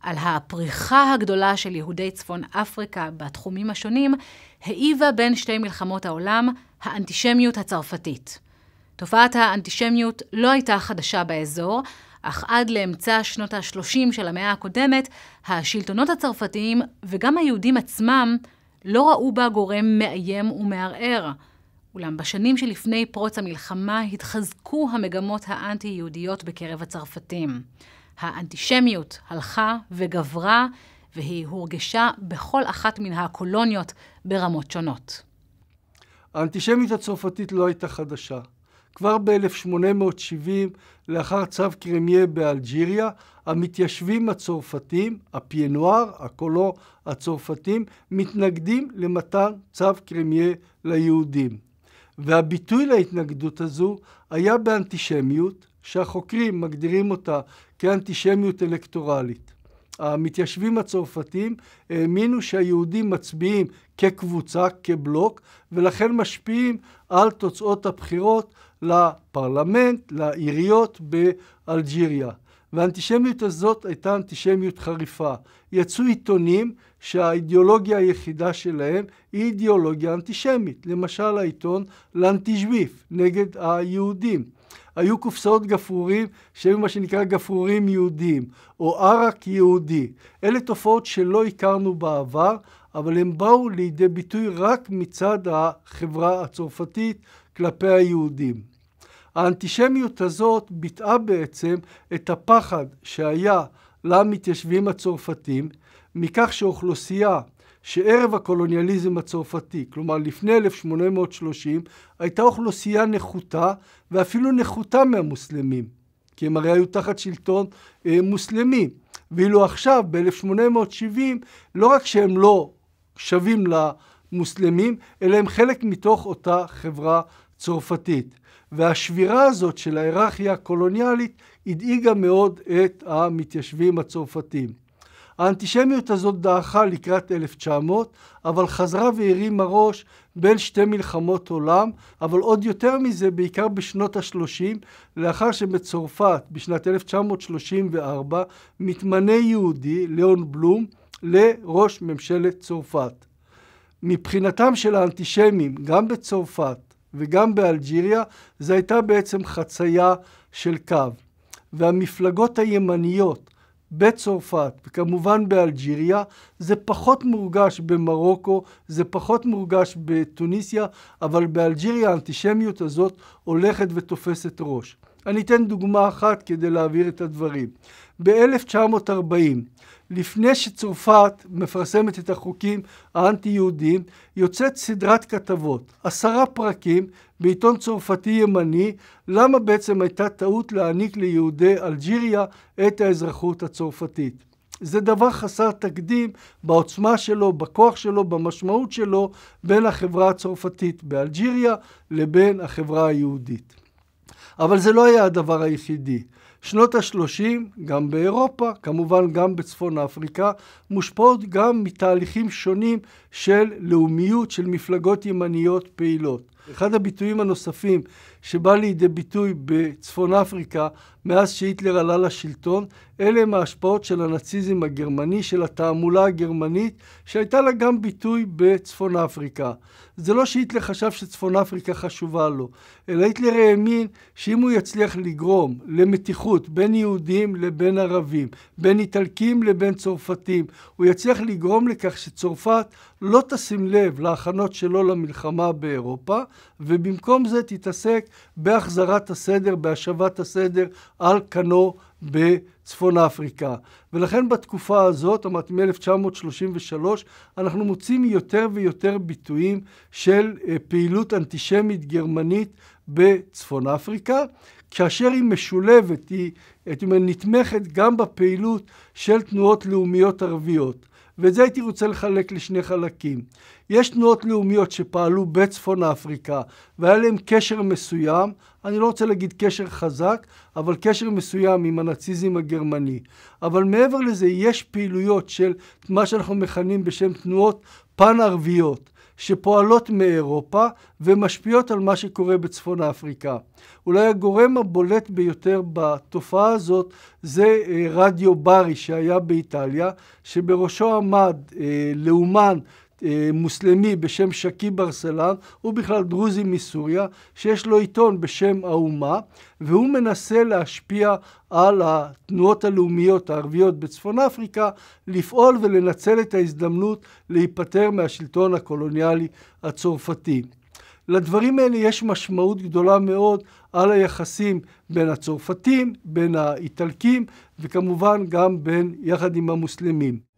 על הפריחה הגדולה של יהודי צפון אפריקה בתחומים השונים, העיבה בין שתי מלחמות העולם האנטישמיות הצרפתית. תופעת האנטישמיות לא הייתה חדשה באזור, אך עד לאמצע שנות ה-30 של המאה הקודמת, השלטונות הצרפתיים וגם היהודים עצמם לא ראו בה גורם מאיים ומערער. אולם בשנים שלפני פרוץ המלחמה התחזקו המגמות האנטי-יהודיות בקרב הצרפתים. האנטישמיות הלכה וגברה, והיא הורגשה בכל אחת מן הקולוניות ברמות שונות. האנטישמיות הצרפתית לא הייתה חדשה. כבר ב-1870, לאחר צו קרמיה באלג'יריה, המתיישבים הצרפתים, הפיינואר, הקולו הצרפתים, מתנגדים למתן צו קרמיה ליהודים. והביטוי להתנגדות הזו היה באנטישמיות, שהחוקרים מגדירים אותה כאנטישמיות אלקטורלית. המתיישבים הצרפתים האמינו שהיהודים מצביעים כקבוצה, כבלוק, ולכן משפיעים על תוצאות הבחירות לפרלמנט, לעיריות באלג'יריה. והאנטישמיות הזאת הייתה אנטישמיות חריפה. יצאו עיתונים שהאידיאולוגיה היחידה שלהם היא אידיאולוגיה אנטישמית. למשל העיתון לאנטישביף, נגד היהודים. היו קופסאות גפרורים שהיו מה שנקרא גפרורים יהודיים, או ערק יהודי. אלה תופעות שלא הכרנו בעבר, אבל הן באו לידי ביטוי רק מצד החברה הצרפתית כלפי היהודים. האנטישמיות הזאת ביטאה בעצם את הפחד שהיה למתיישבים הצרפתים מכך שאוכלוסייה שערב הקולוניאליזם הצרפתי, כלומר לפני 1830, הייתה אוכלוסייה נחותה ואפילו נחותה מהמוסלמים, כי הם הרי היו תחת שלטון אה, מוסלמי, ואילו עכשיו ב-1870 לא רק שהם לא שווים למוסלמים, אלא הם חלק מתוך אותה חברה צרפתית. והשבירה הזאת של ההיררכיה הקולוניאלית הדאיגה מאוד את המתיישבים הצרפתים. האנטישמיות הזאת דעכה לקראת 1900, אבל חזרה והרימה ראש בין שתי מלחמות עולם, אבל עוד יותר מזה, בעיקר בשנות ה-30, לאחר שבצרפת, בשנת 1934, מתמנה יהודי, ליאון בלום, לראש ממשלת צרפת. מבחינתם של האנטישמים, גם בצרפת וגם באלג'יריה, זו הייתה בעצם חצייה של קו. והמפלגות הימניות בצרפת, וכמובן באלג'יריה, זה פחות מורגש במרוקו, זה פחות מורגש בתוניסיה, אבל באלג'יריה האנטישמיות הזאת הולכת ותופסת ראש. אני אתן דוגמה אחת כדי להבהיר את הדברים. ב-1940, לפני שצרפת מפרסמת את החוקים האנטי-יהודיים, יוצאת סדרת כתבות, עשרה פרקים, בעיתון צרפתי ימני, למה בעצם הייתה טעות להעניק ליהודי אלג'יריה את האזרחות הצרפתית. זה דבר חסר תקדים בעוצמה שלו, בכוח שלו, במשמעות שלו, בין החברה הצרפתית באלג'יריה לבין החברה היהודית. אבל זה לא היה הדבר היחידי. שנות ה-30, גם באירופה, כמובן גם בצפון אפריקה, מושפעות גם מתהליכים שונים של לאומיות, של מפלגות ימניות פעילות. אחד הביטויים הנוספים שבא לידי ביטוי בצפון אפריקה מאז שהיטלר עלה לשלטון, אלה הם ההשפעות של הנאציזם הגרמני, של התעמולה הגרמנית, שהייתה לה גם ביטוי בצפון אפריקה. זה לא שהיטלר חשב שצפון אפריקה חשובה לו, אלא היטלר האמין שאם הוא יצליח לגרום למתיחות בין יהודים לבין ערבים, בין איטלקים לבין צרפתים, הוא יצליח לגרום לכך שצרפת לא תשים לב להכנות שלו למלחמה באירופה, ובמקום זה תתעסק בהחזרת הסדר, בהשבת הסדר על כנו בצפון אפריקה. ולכן בתקופה הזאת, זאת מ-1933, אנחנו מוצאים יותר ויותר ביטויים של אה, פעילות אנטישמית גרמנית בצפון אפריקה, כאשר היא משולבת, היא, היא נתמכת גם בפעילות של תנועות לאומיות ערביות. ואת זה הייתי רוצה לחלק לשני חלקים. יש תנועות לאומיות שפעלו בצפון אפריקה והיה להן קשר מסוים, אני לא רוצה להגיד קשר חזק, אבל קשר מסוים עם הנאציזם הגרמני. אבל מעבר לזה יש פעילויות של מה שאנחנו מכנים בשם תנועות פן-ערביות. שפועלות מאירופה ומשפיעות על מה שקורה בצפון אפריקה. אולי הגורם הבולט ביותר בתופעה הזאת זה אה, רדיו ברי שהיה באיטליה, שבראשו עמד אה, לאומן אה, מוסלמי בשם שקי ברסלן הוא בכלל דרוזי מסוריה, שיש לו עיתון בשם האומה, והוא מנסה להשפיע על התנועות הלאומיות הערביות בצפון אפריקה, לפעול ולנצל את ההזדמנות להיפטר מהשלטון הקולוניאלי הצרפתי. לדברים האלה יש משמעות גדולה מאוד על היחסים בין הצרפתים, בין האיטלקים, וכמובן גם בין, יחד עם המוסלמים.